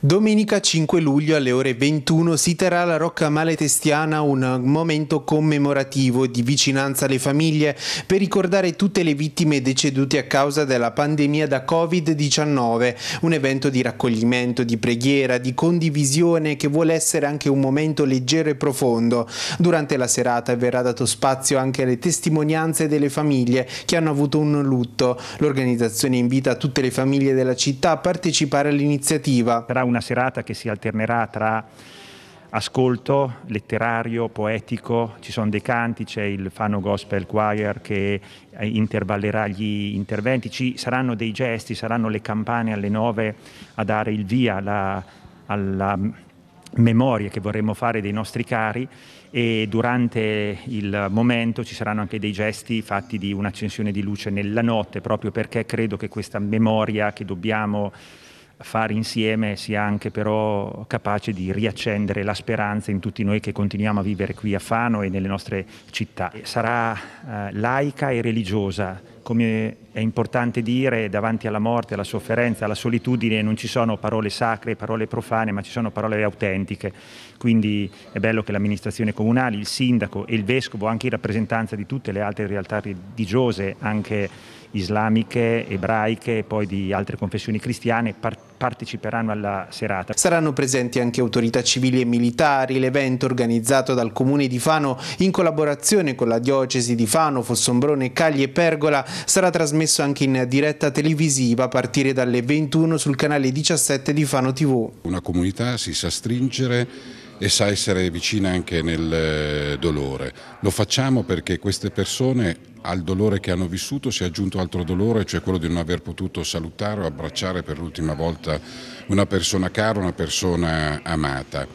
Domenica 5 luglio alle ore 21 si terrà alla Rocca Maletestiana un momento commemorativo di vicinanza alle famiglie per ricordare tutte le vittime decedute a causa della pandemia da Covid-19, un evento di raccoglimento, di preghiera, di condivisione che vuole essere anche un momento leggero e profondo. Durante la serata verrà dato spazio anche alle testimonianze delle famiglie che hanno avuto un lutto. L'organizzazione invita tutte le famiglie della città a partecipare all'iniziativa una serata che si alternerà tra ascolto letterario, poetico, ci sono dei canti, c'è il Fano Gospel Choir che eh, intervallerà gli interventi, ci saranno dei gesti, saranno le campane alle nove a dare il via alla, alla memoria che vorremmo fare dei nostri cari e durante il momento ci saranno anche dei gesti fatti di un'accensione di luce nella notte, proprio perché credo che questa memoria che dobbiamo fare insieme sia anche però capace di riaccendere la speranza in tutti noi che continuiamo a vivere qui a Fano e nelle nostre città. Sarà eh, laica e religiosa, come è importante dire, davanti alla morte, alla sofferenza, alla solitudine non ci sono parole sacre, parole profane, ma ci sono parole autentiche. Quindi è bello che l'amministrazione comunale, il sindaco e il vescovo, anche in rappresentanza di tutte le altre realtà religiose, anche islamiche, ebraiche e poi di altre confessioni cristiane parteciperanno alla serata. Saranno presenti anche autorità civili e militari. L'evento organizzato dal comune di Fano in collaborazione con la diocesi di Fano, Fossombrone, Cagli e Pergola sarà trasmesso anche in diretta televisiva a partire dalle 21 sul canale 17 di Fano TV. Una comunità si sa stringere e sa essere vicina anche nel eh, dolore. Lo facciamo perché queste persone al dolore che hanno vissuto si è aggiunto altro dolore, cioè quello di non aver potuto salutare o abbracciare per l'ultima volta una persona cara, una persona amata.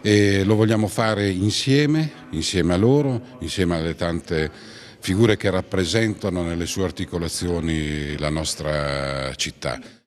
E lo vogliamo fare insieme, insieme a loro, insieme alle tante figure che rappresentano nelle sue articolazioni la nostra città.